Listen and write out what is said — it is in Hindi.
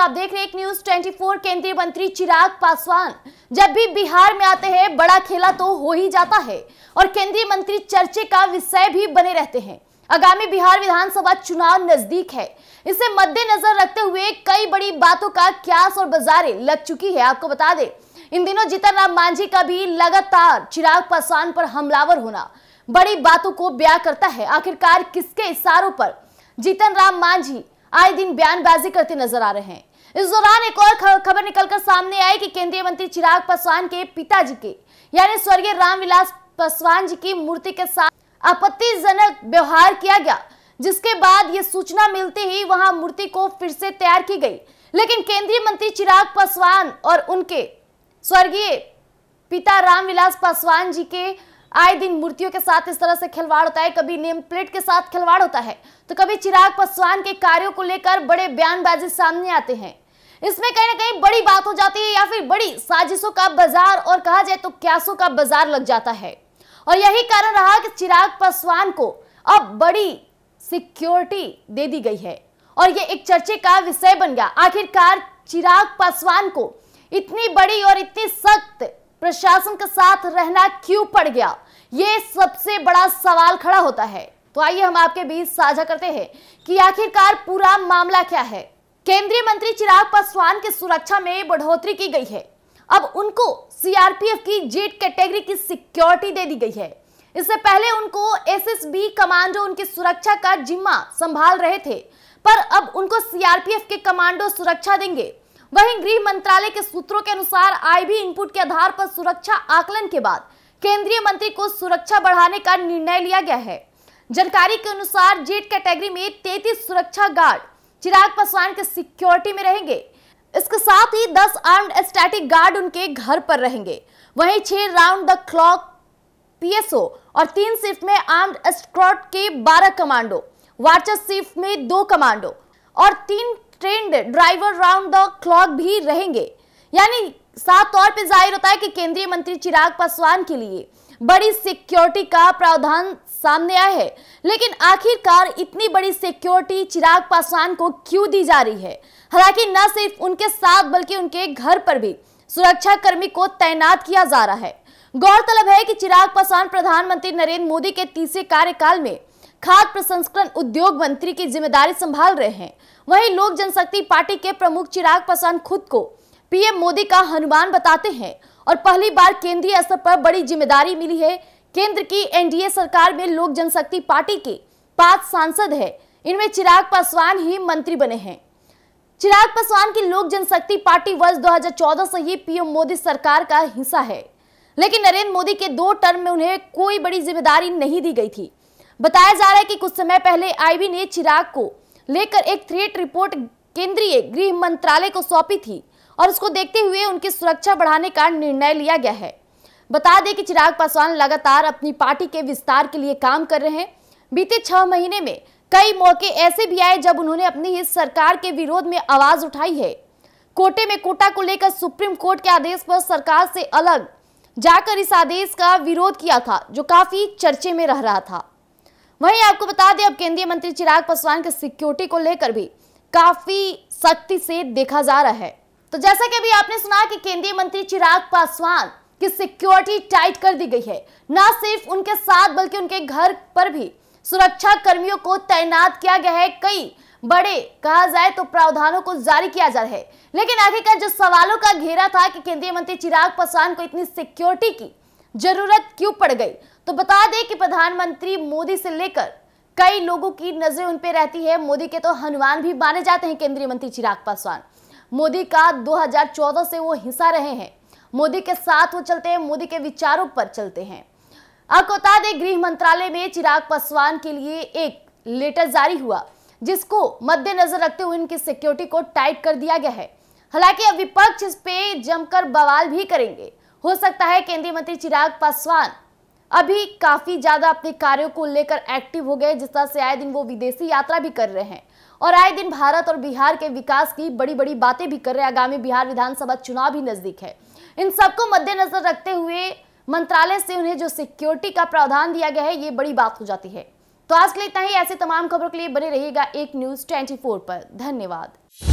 आप देख रहे हैं एक न्यूज 24 केंद्रीय मंत्री चिराग पासवान जब भी बिहार में आते हैं बड़ा खेला तो हो ही जाता है और केंद्रीय मंत्री चर्चे का विषय भी बने रहते हैं आगामी बिहार विधानसभा चुनाव नजदीक है इसे मद्देनजर रखते हुए कई बड़ी बातों का क्यास और बाजारे लग चुकी है आपको बता दे इन दिनों जीतन राम मांझी का भी लगातार चिराग पासवान पर हमलावर होना बड़ी बातों को ब्या करता है आखिरकार किसके इशारों पर जीतन राम मांझी आए दिन बयानबाजी करते नजर आ रहे हैं इस दौरान एक और खबर निकलकर सामने आई कि केंद्रीय मंत्री चिराग पासवान के पिताजी के यानी स्वर्गीय रामविलास पासवान जी की मूर्ति के साथ आपत्तिजनक व्यवहार किया गया जिसके बाद ये सूचना मिलते ही वहां मूर्ति को फिर से तैयार की गई लेकिन केंद्रीय मंत्री चिराग पासवान और उनके स्वर्गीय पिता रामविलास पासवान जी के आए दिन मूर्तियों के साथ इस तरह से खिलवाड़ होता है कभी नेम प्लेट के साथ खिलवाड़ होता है तो कभी चिराग पासवान के कार्यों को लेकर बड़े बयानबाजी सामने आते हैं इसमें कहीं ना कहीं बड़ी बात हो जाती है या फिर बड़ी साजिशों का बाजार और कहा जाए तो क्यासों का बाजार लग जाता है और यही कारण रहा कि चिराग पासवान को अब बड़ी सिक्योरिटी दे दी गई है और ये एक चर्चे का विषय बन गया आखिरकार चिराग पासवान को इतनी बड़ी और इतनी सख्त प्रशासन के साथ रहना क्यों पड़ गया ये सबसे बड़ा सवाल खड़ा होता है तो आइए हम आपके बीच साझा करते हैं कि आखिरकार पूरा मामला क्या है केंद्रीय मंत्री चिराग पासवान की सुरक्षा में बढ़ोतरी की गई है अब उनको सीआरपीएफ की जेट कैटेगरी की सिक्योरिटी दे दी गई है इससे पहले उनको एसएसबी कमांडो उनकी सुरक्षा का जिम्मा संभाल रहे थे पर अब उनको सीआरपीएफ के कमांडो सुरक्षा देंगे वहीं गृह मंत्रालय के सूत्रों के अनुसार आई भी इनपुट के आधार पर सुरक्षा आकलन के बाद केंद्रीय मंत्री को सुरक्षा बढ़ाने का निर्णय लिया गया है जानकारी के अनुसार जेट कैटेगरी में तैतीस सुरक्षा गार्ड चिराग पासवान के सिक्योरिटी में रहेंगे इसके साथ ही 10 आर्म्ड स्टैटिक गार्ड उनके घर पर रहेंगे वहीं छह राउंड द क्लॉक पीएसओ और तीन शिफ्ट में आर्म्ड स्क्वाड के 12 कमांडो वार्चर शिफ्ट में दो कमांडो और तीन trained driver round the clock भी रहेंगे यानी साफ तौर पे जाहिर होता है कि केंद्रीय मंत्री चिराग पासवान के लिए बड़ी सिक्योरिटी का प्रावधान सामने आया है लेकिन आखिरकार इतनी बड़ी सिक्योरिटी चिराग पासवान को क्यों दी जा रही है हालांकि न सिर्फ उनके साथ बल्कि उनके घर पर भी सुरक्षा कर्मी को तैनात किया जा रहा है गौरतलब है कि चिराग पासवान प्रधानमंत्री नरेंद्र मोदी के तीसरे कार्यकाल में खाद्य प्रसंस्करण उद्योग मंत्री की जिम्मेदारी संभाल रहे हैं वहीं लोक जनशक्ति पार्टी के प्रमुख चिराग पासवान खुद को पीएम मोदी का हनुमान बताते हैं और पहली बार केंद्रीय स्तर पर बड़ी जिम्मेदारी मिली है केंद्र की एनडीए सरकार में लोक जनशक्ति पार्टी के पांच सांसद है इनमें चिराग पासवान ही मंत्री बने हैं चिराग पासवान की लोक जनशक्ति पार्टी वर्ष 2014 से ही पीएम मोदी सरकार का हिस्सा है लेकिन नरेंद्र मोदी के दो टर्म में उन्हें कोई बड़ी जिम्मेदारी नहीं दी गई थी बताया जा रहा है कि कुछ समय पहले आईबी ने चिराग को लेकर एक थ्रेट रिपोर्ट केंद्रीय गृह मंत्रालय को सौंपी थी और उसको देखते हुए उनकी सुरक्षा बढ़ाने का निर्णय लिया गया है बता दें कि चिराग पासवान लगातार अपनी पार्टी के विस्तार के लिए काम कर रहे हैं बीते छह महीने में कई मौके ऐसे भी आए जब उन्होंने अपनी इस सरकार के विरोध में आवाज उठाई है कोटे में कोटा को लेकर सुप्रीम कोर्ट के आदेश पर सरकार से अलग जाकर इस आदेश का विरोध किया था जो काफी चर्चे में रह रहा था वहीं आपको बता दें अब केंद्रीय मंत्री चिराग पासवान के सिक्योरिटी को लेकर भी काफी सख्ती से देखा जा रहा है तो जैसा कि अभी आपने सुना कि केंद्रीय मंत्री चिराग पासवान की सिक्योरिटी टाइट कर दी गई है न सिर्फ उनके साथ बल्कि उनके घर पर भी सुरक्षा कर्मियों को तैनात किया गया है कई बड़े कहा जाए तो प्रावधानों को जारी किया जा रहा है लेकिन आखिरकार जो सवालों का घेरा था कि केंद्रीय मंत्री चिराग पासवान को इतनी सिक्योरिटी की जरूरत क्यों पड़ गई तो बता दें कि प्रधानमंत्री मोदी से लेकर कई लोगों की नजर उन पर रहती है मोदी के तो हनुमान भी माने जाते हैं केंद्रीय मंत्री चिराग पासवान मोदी का 2014 से वो हिस्सा रहे हैं मोदी के साथ वो चलते हैं मोदी के विचारों पर चलते हैं आपको बता दें गृह मंत्रालय में चिराग पासवान के लिए एक लेटर जारी हुआ जिसको मद्देनजर रखते हुए इनकी सिक्योरिटी को टाइट कर दिया गया है हालांकि अब विपक्ष इस पे जमकर बवाल भी करेंगे हो सकता है केंद्रीय मंत्री चिराग पासवान अभी काफ़ी ज़्यादा अपने कार्यों को लेकर एक्टिव हो गए जिस तरह से आए दिन वो विदेशी यात्रा भी कर रहे हैं और आए दिन भारत और बिहार के विकास की बड़ी बड़ी बातें भी कर रहे हैं आगामी बिहार विधानसभा चुनाव भी नज़दीक है इन सबको मद्देनजर रखते हुए मंत्रालय से उन्हें जो सिक्योरिटी का प्रावधान दिया गया है ये बड़ी बात हो जाती है तो आज के लिए इतना ही ऐसे तमाम खबरों के लिए बने रहिएगा एक न्यूज़ ट्वेंटी पर धन्यवाद